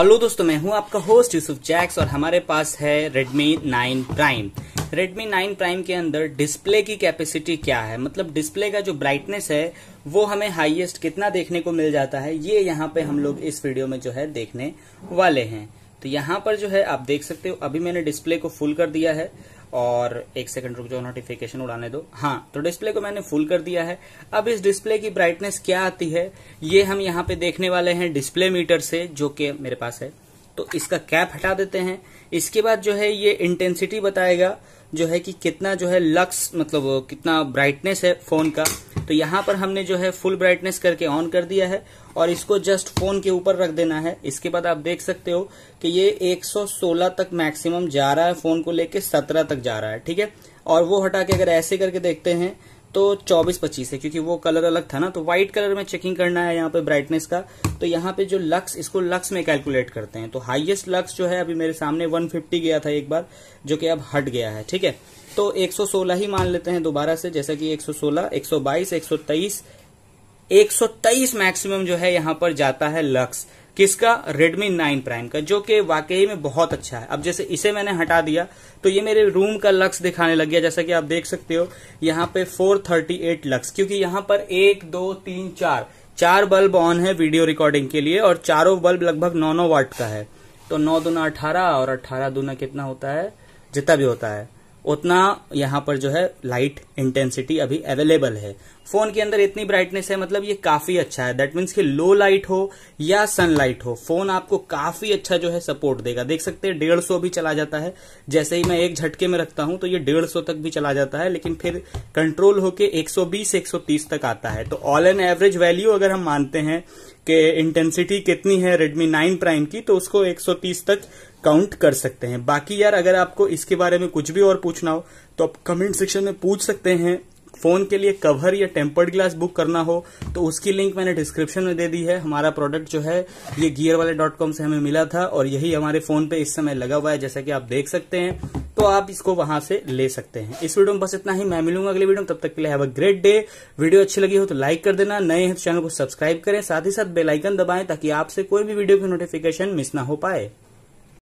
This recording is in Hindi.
हेलो दोस्तों मैं हूं आपका होस्ट यूसुफ जैक्स और हमारे पास है Redmi 9 Prime Redmi 9 Prime के अंदर डिस्प्ले की कैपेसिटी क्या है मतलब डिस्प्ले का जो ब्राइटनेस है वो हमें हाईएस्ट कितना देखने को मिल जाता है ये यहाँ पे हम लोग इस वीडियो में जो है देखने वाले हैं तो यहाँ पर जो है आप देख सकते हो अभी मैंने डिस्प्ले को फुल कर दिया है और एक सेकंड रुक जाओ नोटिफिकेशन उड़ाने दो हाँ तो डिस्प्ले को मैंने फुल कर दिया है अब इस डिस्प्ले की ब्राइटनेस क्या आती है ये हम यहाँ पे देखने वाले हैं डिस्प्ले मीटर से जो कि मेरे पास है तो इसका कैप हटा देते हैं इसके बाद जो है ये इंटेंसिटी बताएगा जो है कि कितना जो है लक्स मतलब कितना ब्राइटनेस है फोन का तो यहाँ पर हमने जो है फुल ब्राइटनेस करके ऑन कर दिया है और इसको जस्ट फोन के ऊपर रख देना है इसके बाद आप देख सकते हो कि ये 116 तक मैक्सिमम जा रहा है फोन को लेके 17 तक जा रहा है ठीक है और वो हटा के अगर ऐसे करके देखते हैं तो 24 25 है क्योंकि वो कलर अलग था ना तो व्हाइट कलर में चेकिंग करना है यहाँ पे ब्राइटनेस का तो यहाँ पे जो लक्स इसको लक्स में कैलकुलेट करते हैं तो हाईएस्ट लक्स जो है अभी मेरे सामने 150 गया था एक बार जो कि अब हट गया है ठीक है तो 116 ही मान लेते हैं दोबारा से जैसा कि 116, 122, 123, 123 मैक्सिमम जो है यहां पर जाता है लक्स किसका Redmi 9 प्राइम का जो कि वाकई में बहुत अच्छा है अब जैसे इसे मैंने हटा दिया तो ये मेरे रूम का लक्स दिखाने लग गया जैसा कि आप देख सकते हो यहाँ पे 438 लक्स क्योंकि यहां पर एक दो तीन चार चार बल्ब ऑन है वीडियो रिकॉर्डिंग के लिए और चारों बल्ब लगभग नौ नौ वाट का है तो नौ दुना अठारह और अठारह दुना कितना होता है जितना भी होता है उतना यहाँ पर जो है लाइट इंटेंसिटी अभी अवेलेबल है फोन के अंदर इतनी ब्राइटनेस है मतलब ये काफी अच्छा है दैट मीन्स कि लो लाइट हो या सनलाइट हो फोन आपको काफी अच्छा जो है सपोर्ट देगा देख सकते हैं डेढ़ सौ भी चला जाता है जैसे ही मैं एक झटके में रखता हूं तो ये डेढ़ सौ तक भी चला जाता है लेकिन फिर कंट्रोल होके 120 130 तक आता है तो ऑल एन एवरेज वैल्यू अगर हम मानते हैं कि इंटेंसिटी कितनी है रेडमी नाइन प्राइम की तो उसको तीस तक काउंट कर सकते हैं बाकी यार अगर आपको इसके बारे में कुछ भी और पूछना हो तो आप कमेंट सेक्शन में पूछ सकते हैं फ़ोन के लिए कवर या टेम्पर्ड ग्लास बुक करना हो तो उसकी लिंक मैंने डिस्क्रिप्शन में दे दी है हमारा प्रोडक्ट जो है ये गियर वाले डॉट कॉम से हमें मिला था और यही हमारे फ़ोन पे इस समय लगा हुआ है जैसा कि आप देख सकते हैं तो आप इसको वहां से ले सकते हैं इस वीडियो में बस इतना ही मैं मिलूंगा अगले वीडियो में तब तक के लिए have a great day video अच्छी लगी हो तो लाइक कर देना नए हैं तो चैनल को सब्सक्राइब करें साथ ही साथ बेलाइकन दबाएं ताकि आपसे कोई भी वीडियो की नोटिफिकेशन मिस ना हो पाए